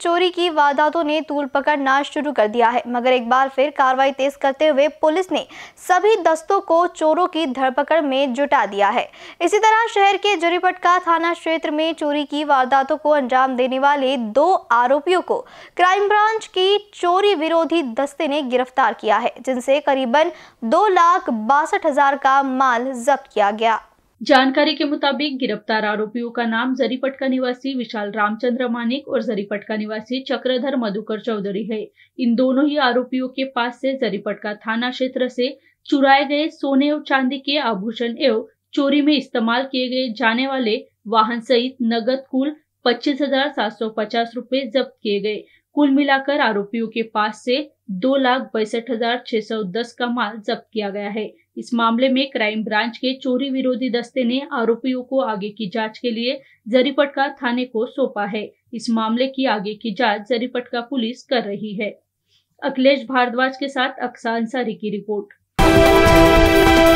चोरी की वारदातों ने तूल पकड़ना शुरू कर दिया है मगर एक बार फिर कार्रवाई तेज करते हुए पुलिस ने सभी दस्तों को चोरों की धरपकड़ में जुटा दिया है इसी तरह शहर के जुरीपटका थाना क्षेत्र में चोरी की वारदातों को अंजाम देने वाले दो आरोपियों को क्राइम ब्रांच की चोरी विरोधी दस्ते ने गिरफ्तार किया है जिनसे करीबन दो लाख बासठ हजार का माल जब्त किया गया जानकारी के मुताबिक गिरफ्तार आरोपियों का नाम जरीपट का निवासी विशाल रामचंद्र मानिक और जरीपट का निवासी चक्रधर मधुकर चौधरी है इन दोनों ही आरोपियों के पास से जरीपट का थाना क्षेत्र से चुराए गए सोने और चांदी के आभूषण एवं चोरी में इस्तेमाल किए गए जाने वाले वाहन सहित नगद कुल पच्चीस हजार सात सौ पचास रूपए जब्त किए गए कुल मिलाकर आरोपियों के पास से दो लाख बैसठ हजार छह सौ दस का माल जब्त किया गया है इस मामले में क्राइम ब्रांच के चोरी विरोधी दस्ते ने आरोपियों को आगे की जांच के लिए जरीपटका थाने को सौंपा है इस मामले की आगे की जांच जरीपटका पुलिस कर रही है अखिलेश भारद्वाज के साथ अक्सा अंसारी की रिपोर्ट